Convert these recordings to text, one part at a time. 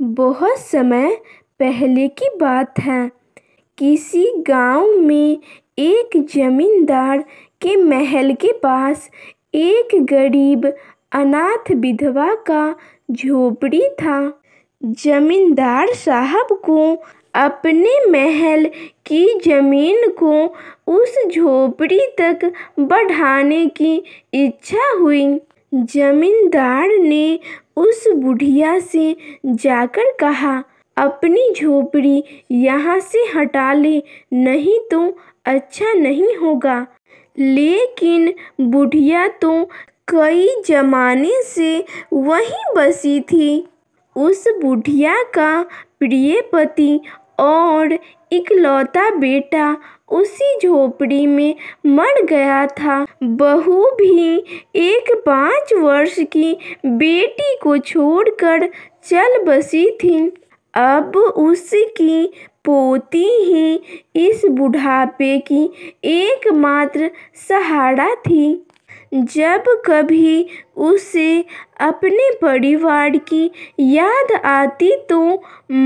बहुत समय पहले की बात है किसी गांव में एक जमींदार के महल के पास एक गरीब अनाथ विधवा का झोपड़ी था जमींदार साहब को अपने महल की जमीन को उस झोपड़ी तक बढ़ाने की इच्छा हुई जमींदार ने उस बुढ़िया से जाकर कहा अपनी झोपड़ी यहाँ से हटा ले नहीं तो अच्छा नहीं होगा लेकिन बुढ़िया तो कई जमाने से वहीं बसी थी उस बुढ़िया का प्रिय पति और इकलौता बेटा उसी झोपड़ी में मर गया था बहू भी एक पाँच वर्ष की बेटी को छोड़कर चल बसी थी अब उसकी पोती ही इस बुढ़ापे की एकमात्र सहारा थी जब कभी उसे अपने परिवार की याद आती तो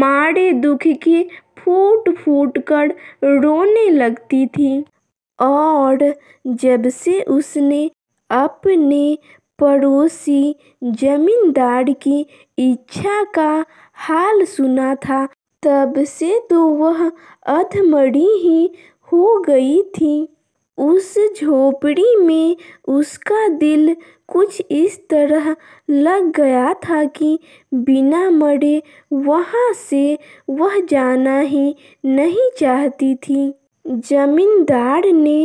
मारे दुख के फूट फूट कर रोने लगती थी और जब से उसने अपने पड़ोसी जमींदार की इच्छा का हाल सुना था तब से तो वह अधमरी ही हो गई थी उस झोपड़ी में उसका दिल कुछ इस तरह लग गया था कि बिना मरे वहाँ से वह जाना ही नहीं चाहती थी जमींदार ने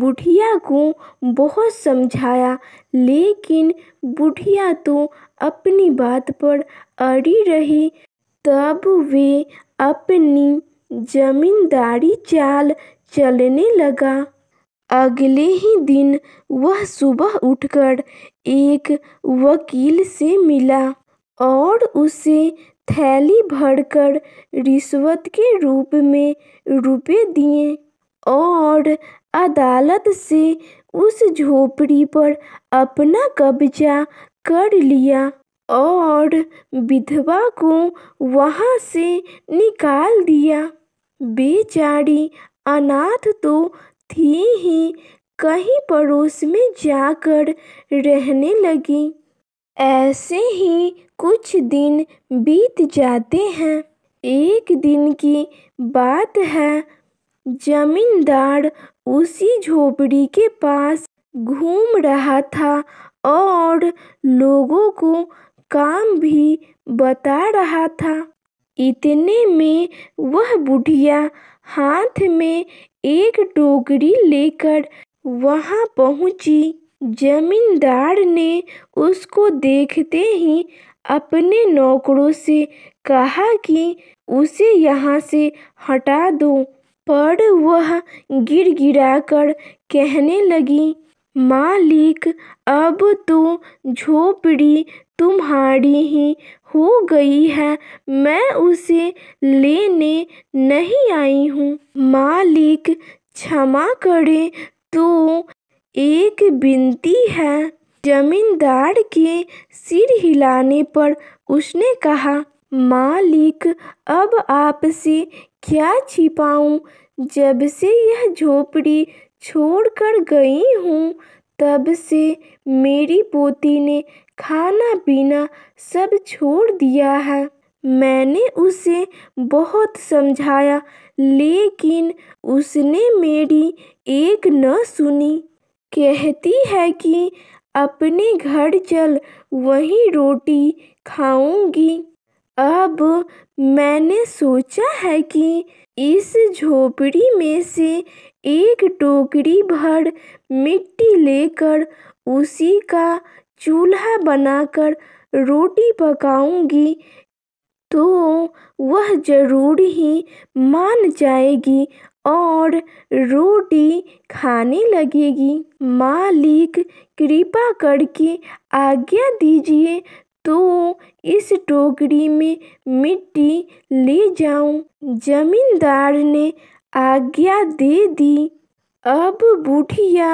बुढ़िया को बहुत समझाया लेकिन बुढ़िया तो अपनी बात पर अड़ी रही तब वे अपनी जमींदारी चाल चलने लगा अगले ही दिन वह सुबह उठकर एक वकील से मिला और उसे थैली भरकर रिश्वत के रूप में रुपए दिए और अदालत से उस झोपड़ी पर अपना कब्जा कर लिया और विधवा को वहाँ से निकाल दिया बेचारी अनाथ तो थी ही कहीं पड़ोस में जाकर रहने लगी ऐसे ही कुछ दिन बीत जाते हैं एक दिन की बात है जमींदार उसी झोपड़ी के पास घूम रहा था और लोगों को काम भी बता रहा था इतने में वह बुढ़िया हाथ में एक टोकरी लेकर वहां पहुंची जमींदार ने उसको देखते ही अपने नौकरों से कहा कि उसे यहां से हटा दो पर वह गिर कर कहने लगी मालिक अब तो झोपड़ी तुम्हारी ही हो गई है मैं उसे लेने नहीं आई हूँ मालिक क्षमा करे तो एक बिनती है जमींदार के सिर हिलाने पर उसने कहा मालिक अब आपसे क्या छिपाऊं जब से यह झोपड़ी छोड़ कर गई हूँ तब से मेरी पोती ने खाना पीना सब छोड़ दिया है मैंने उसे बहुत समझाया लेकिन उसने मेरी एक न सुनी कहती है कि अपने घर चल वहीं रोटी खाऊंगी अब मैंने सोचा है कि इस झोपड़ी में से एक टोकरी भर मिट्टी लेकर उसी का चूल्हा बनाकर रोटी पकाऊंगी तो वह ज़रूर ही मान जाएगी और रोटी खाने लगेगी मालिक कृपा करके आज्ञा दीजिए तो इस टोकरी में मिट्टी ले जाऊं जमींदार ने आज्ञा दे दी अब बुढ़िया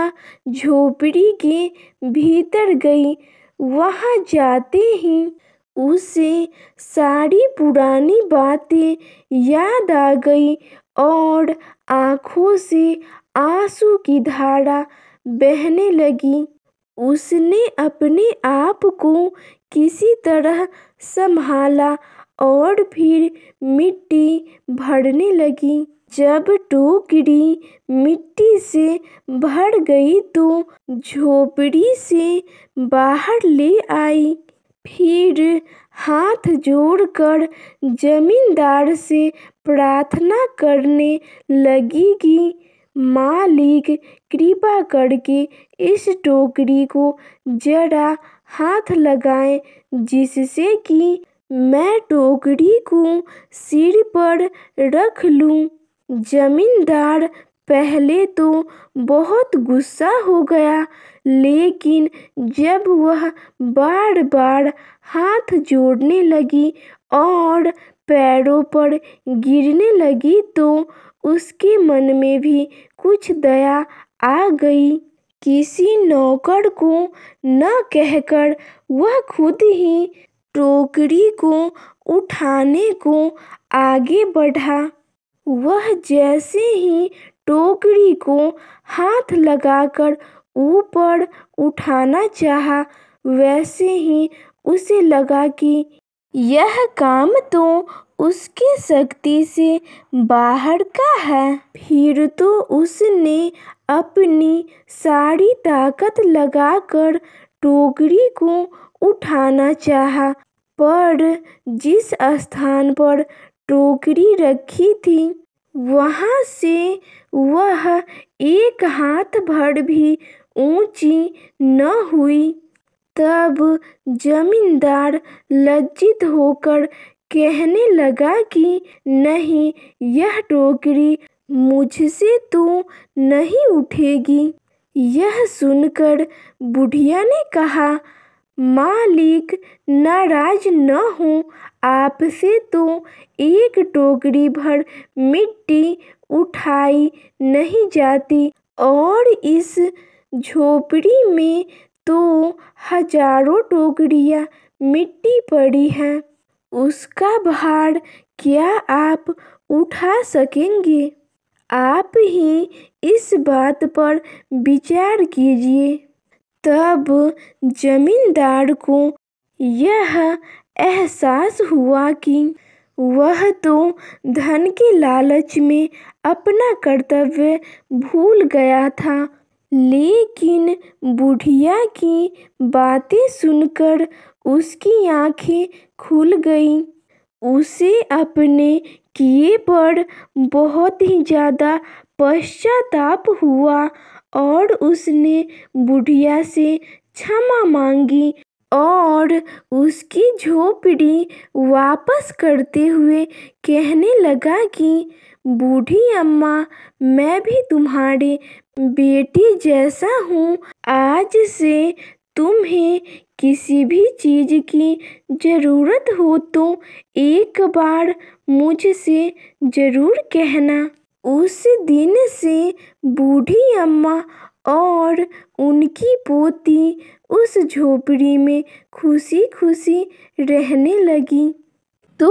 झोपड़ी के भीतर गई वहाँ जाते ही उसे सारी पुरानी बातें याद आ गई और आँखों से आंसू की धारा बहने लगी उसने अपने आप को किसी तरह संभाला और फिर मिट्टी भरने लगी जब टोकरी मिट्टी से भर गई तो झोपड़ी से बाहर ले आई फिर हाथ जोड़कर जमींदार से प्रार्थना करने लगी कि मालिक कृपा करके इस टोकरी को जरा हाथ लगाएं जिससे कि मैं टोकरी को सिर पर रख लूं जमींदार पहले तो बहुत गुस्सा हो गया लेकिन जब वह बार बार हाथ जोड़ने लगी और पैरों पर गिरने लगी तो उसके मन में भी कुछ दया आ गई किसी नौकर को न कहकर वह खुद ही टोकरी को उठाने को आगे बढ़ा वह जैसे ही टोकरी को हाथ लगाकर ऊपर उठाना चाहा वैसे ही उसे लगा कि यह काम तो उसकी शक्ति से बाहर का है फिर तो उसने अपनी सारी ताकत लगाकर टोकरी को उठाना चाहा पर जिस स्थान पर टोकरी रखी थी वहाँ से वह एक हाथ भर भी ऊंची न हुई तब जमींदार लज्जित होकर कहने लगा कि नहीं यह टोकरी मुझसे तो नहीं उठेगी यह सुनकर बुढ़िया ने कहा मालिक नाराज न हो आपसे तो एक टोकरी भर मिट्टी उठाई नहीं जाती और इस झोपड़ी में तो हजारों टोकरियाँ मिट्टी पड़ी हैं उसका भार क्या आप उठा सकेंगे आप ही इस बात पर विचार कीजिए तब जमींदार को यह एहसास हुआ कि वह तो धन के लालच में अपना कर्तव्य भूल गया था लेकिन बुढ़िया की बातें सुनकर उसकी आंखें खुल गईं उसे अपने किए पर बहुत ही ज़्यादा पश्चाताप हुआ और उसने बुढ़िया से क्षमा मांगी और उसकी झोपड़ी वापस करते हुए कहने लगा कि बूढ़ी अम्मा मैं भी तुम्हारे बेटी जैसा हूँ आज से तुम्हें किसी भी चीज़ की ज़रूरत हो तो एक बार मुझसे ज़रूर कहना उस दिन से बूढ़ी अम्मा और उनकी पोती उस झोपड़ी में खुशी खुशी रहने लगी तो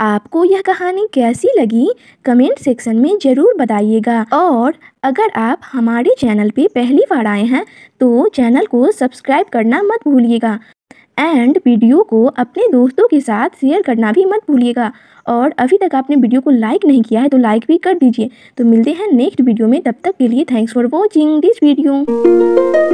आपको यह कहानी कैसी लगी कमेंट सेक्शन में ज़रूर बताइएगा और अगर आप हमारे चैनल पे पहली बार आए हैं तो चैनल को सब्सक्राइब करना मत भूलिएगा एंड वीडियो को अपने दोस्तों के साथ शेयर करना भी मत भूलिएगा और अभी तक आपने वीडियो को लाइक नहीं किया है तो लाइक भी कर दीजिए तो मिलते हैं नेक्स्ट वीडियो में तब तक के लिए thanks for watching this video